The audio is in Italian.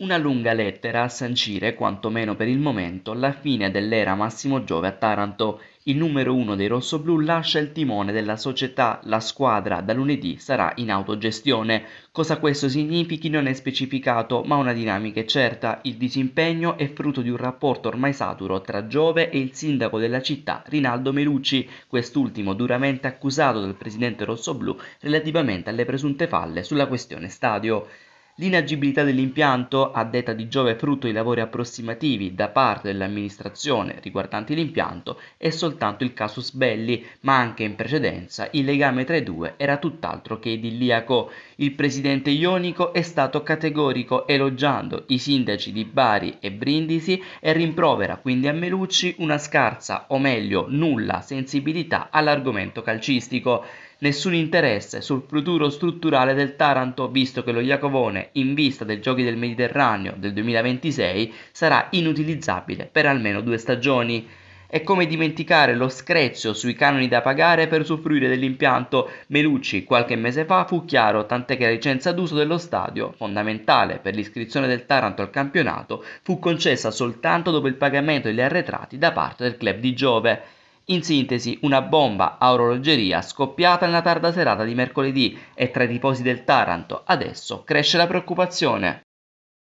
Una lunga lettera a sancire, quantomeno per il momento, la fine dell'era Massimo Giove a Taranto. Il numero uno dei rossoblù lascia il timone della società, la squadra da lunedì sarà in autogestione. Cosa questo significhi non è specificato, ma una dinamica è certa. Il disimpegno è frutto di un rapporto ormai saturo tra Giove e il sindaco della città, Rinaldo Melucci, quest'ultimo duramente accusato dal presidente rossoblù relativamente alle presunte falle sulla questione stadio. L'inagibilità dell'impianto, a detta di Giove, frutto di lavori approssimativi da parte dell'amministrazione riguardanti l'impianto è soltanto il casus belli, ma anche in precedenza il legame tra i due era tutt'altro che idilliaco. Il presidente Ionico è stato categorico elogiando i sindaci di Bari e Brindisi e rimprovera quindi a Melucci una scarsa, o meglio nulla, sensibilità all'argomento calcistico nessun interesse sul futuro strutturale del Taranto visto che lo Iacovone, in vista dei Giochi del Mediterraneo del 2026, sarà inutilizzabile per almeno due stagioni. È come dimenticare lo screzio sui canoni da pagare per usufruire dell'impianto Melucci qualche mese fa fu chiaro, tant'è che la licenza d'uso dello stadio, fondamentale per l'iscrizione del Taranto al campionato, fu concessa soltanto dopo il pagamento degli arretrati da parte del club di Giove. In sintesi, una bomba a orologeria scoppiata nella tarda serata di mercoledì e tra i tifosi del Taranto adesso cresce la preoccupazione.